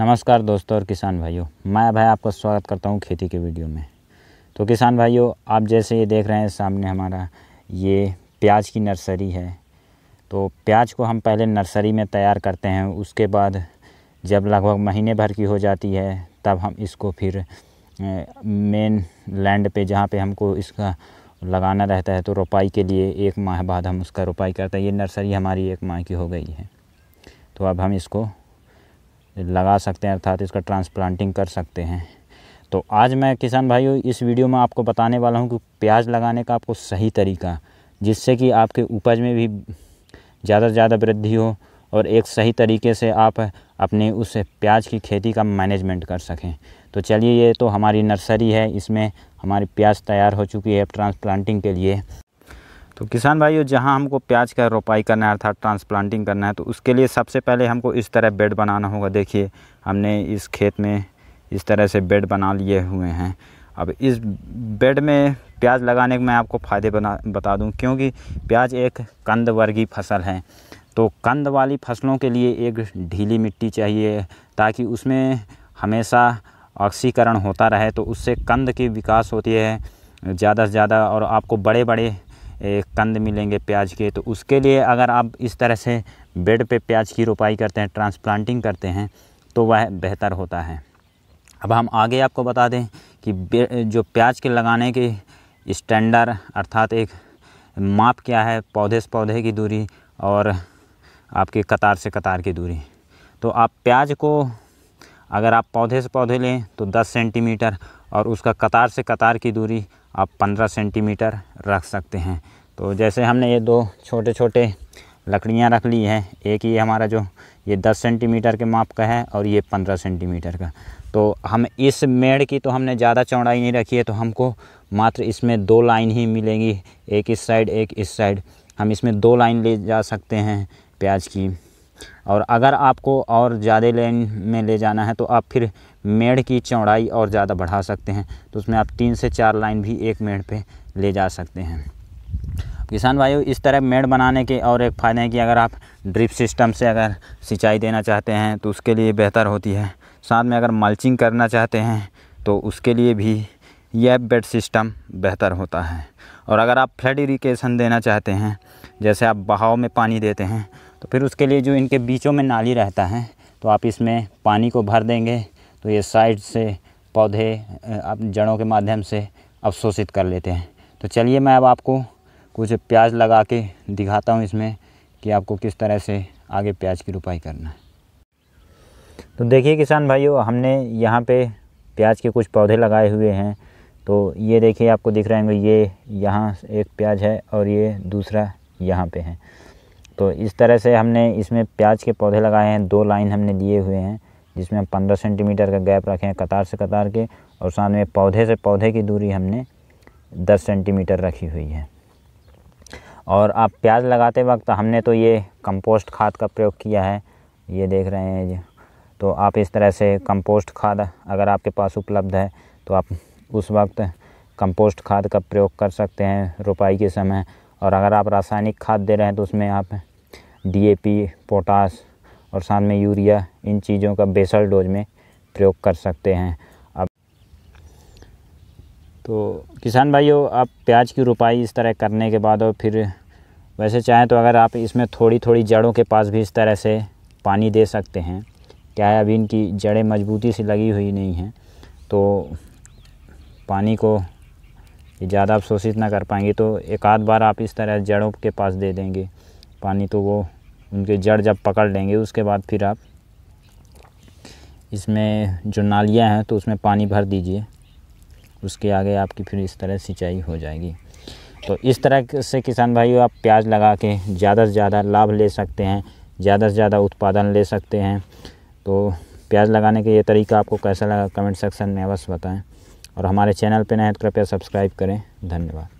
नमस्कार दोस्तों और किसान भाइयों मैं भाई आपका स्वागत करता हूँ खेती के वीडियो में तो किसान भाइयों आप जैसे ये देख रहे हैं सामने हमारा ये प्याज की नर्सरी है तो प्याज को हम पहले नर्सरी में तैयार करते हैं उसके बाद जब लगभग महीने भर की हो जाती है तब हम इसको फिर मेन लैंड पे जहाँ पे हमको इसका लगाना रहता है तो रोपाई के लिए एक माह बाद हम उसका रोपाई करते हैं ये नर्सरी हमारी एक माह की हो गई है तो अब हम इसको लगा सकते हैं अर्थात इसका ट्रांसप्लांटिंग कर सकते हैं तो आज मैं किसान भाइयों इस वीडियो में आपको बताने वाला हूँ कि प्याज लगाने का आपको सही तरीका जिससे कि आपके उपज में भी ज़्यादा से ज़्यादा वृद्धि हो और एक सही तरीके से आप अपने उस प्याज की खेती का मैनेजमेंट कर सकें तो चलिए ये तो हमारी नर्सरी है इसमें हमारी प्याज तैयार हो चुकी है ट्रांसप्लांटिंग के लिए तो किसान भाइयों जहाँ हमको प्याज का रोपाई करना है अर्थात ट्रांसप्लांटिंग करना है तो उसके लिए सबसे पहले हमको इस तरह बेड बनाना होगा देखिए हमने इस खेत में इस तरह से बेड बना लिए हुए हैं अब इस बेड में प्याज लगाने के मैं आपको फ़ायदे बना बता दूं क्योंकि प्याज एक कंद वर्गी फसल है तो कंद वाली फसलों के लिए एक ढीली मिट्टी चाहिए ताकि उसमें हमेशा ऑक्सीकरण होता रहे तो उससे कंद की विकास होती है ज़्यादा से ज़्यादा और आपको बड़े बड़े कंद मिलेंगे प्याज के तो उसके लिए अगर आप इस तरह से बेड पे प्याज की रोपाई करते हैं ट्रांसप्लांटिंग करते हैं तो वह बेहतर होता है अब हम आगे आपको बता दें कि जो प्याज के लगाने के स्टैंडर्ड अर्थात एक माप क्या है पौधे से पौधे की दूरी और आपके कतार से कतार की दूरी तो आप प्याज को अगर आप पौधे से पौधे लें तो 10 सेंटीमीटर और उसका कतार से कतार की दूरी आप 15 सेंटीमीटर रख सकते हैं तो जैसे हमने ये दो छोटे छोटे लकड़ियाँ रख ली हैं एक ये हमारा जो ये 10 सेंटीमीटर के माप का है और ये 15 सेंटीमीटर का तो हम इस मेड़ की तो हमने ज़्यादा चौड़ाई नहीं रखी है तो हमको मात्र इसमें दो लाइन ही मिलेंगी एक इस साइड एक इस साइड हम इसमें दो लाइन ले जा सकते हैं प्याज की और अगर आपको और ज़्यादा लाइन में ले जाना है तो आप फिर मेड़ की चौड़ाई और ज़्यादा बढ़ा सकते हैं तो उसमें आप तीन से चार लाइन भी एक मेड़ पे ले जा सकते हैं किसान भाइयों इस तरह मेड़ बनाने के और एक फ़ायदे हैं कि अगर आप ड्रिप सिस्टम से अगर सिंचाई देना चाहते हैं तो उसके लिए बेहतर होती है साथ में अगर मल्चिंग करना चाहते हैं तो उसके लिए भी यह बेड सिस्टम बेहतर होता है और अगर आप फ्लड इरीगेशन देना चाहते हैं जैसे आप बहाव में पानी देते हैं तो फिर उसके लिए जो इनके बीचों में नाली रहता है तो आप इसमें पानी को भर देंगे तो ये साइड से पौधे आप जड़ों के माध्यम से अवशोषित कर लेते हैं तो चलिए मैं अब आपको कुछ प्याज लगा के दिखाता हूँ इसमें कि आपको किस तरह से आगे प्याज की रुपाई करना है तो देखिए किसान भाइयों हमने यहाँ पे प्याज के कुछ पौधे लगाए हुए हैं तो ये देखिए आपको दिख रहे होंगे ये यहाँ एक प्याज है और ये दूसरा यहाँ पे है तो इस तरह से हमने इसमें प्याज के पौधे लगाए हैं दो लाइन हमने दिए हुए हैं जिसमें हम पंद्रह सेंटीमीटर का गैप रखे हैं कतार से कतार के और साथ में पौधे से पौधे की दूरी हमने दस सेंटीमीटर रखी हुई है और आप प्याज लगाते वक्त हमने तो ये कंपोस्ट खाद का प्रयोग किया है ये देख रहे हैं जी तो आप इस तरह से कंपोस्ट खाद अगर आपके पास उपलब्ध है तो आप उस वक्त कंपोस्ट खाद का प्रयोग कर सकते हैं रोपाई के समय और अगर आप रासायनिक खाद दे रहे हैं तो उसमें आप डी पी पोटास और साथ में यूरिया इन चीज़ों का बेसल डोज में प्रयोग कर सकते हैं अब तो किसान भाइयों आप प्याज की रुपाई इस तरह करने के बाद और फिर वैसे चाहें तो अगर आप इसमें थोड़ी थोड़ी जड़ों के पास भी इस तरह से पानी दे सकते हैं क्या है अभी इनकी जड़ें मजबूती से लगी हुई नहीं हैं तो पानी को ज़्यादा अवशोषित ना कर पाएंगे तो एक आध बार आप इस तरह जड़ों के पास दे देंगे पानी तो वो उनके जड़ जब पकड़ लेंगे उसके बाद फिर आप इसमें जो नालियाँ हैं तो उसमें पानी भर दीजिए उसके आगे आपकी फिर इस तरह सिंचाई हो जाएगी तो इस तरह से किसान भाइयों आप प्याज लगा के ज़्यादा से ज़्यादा लाभ ले सकते हैं ज़्यादा से ज़्यादा उत्पादन ले सकते हैं तो प्याज लगाने का ये तरीका आपको कैसा लगा कमेंट सेक्शन में अवश्य बताएं और हमारे चैनल पर नए तो कृपया सब्सक्राइब करें धन्यवाद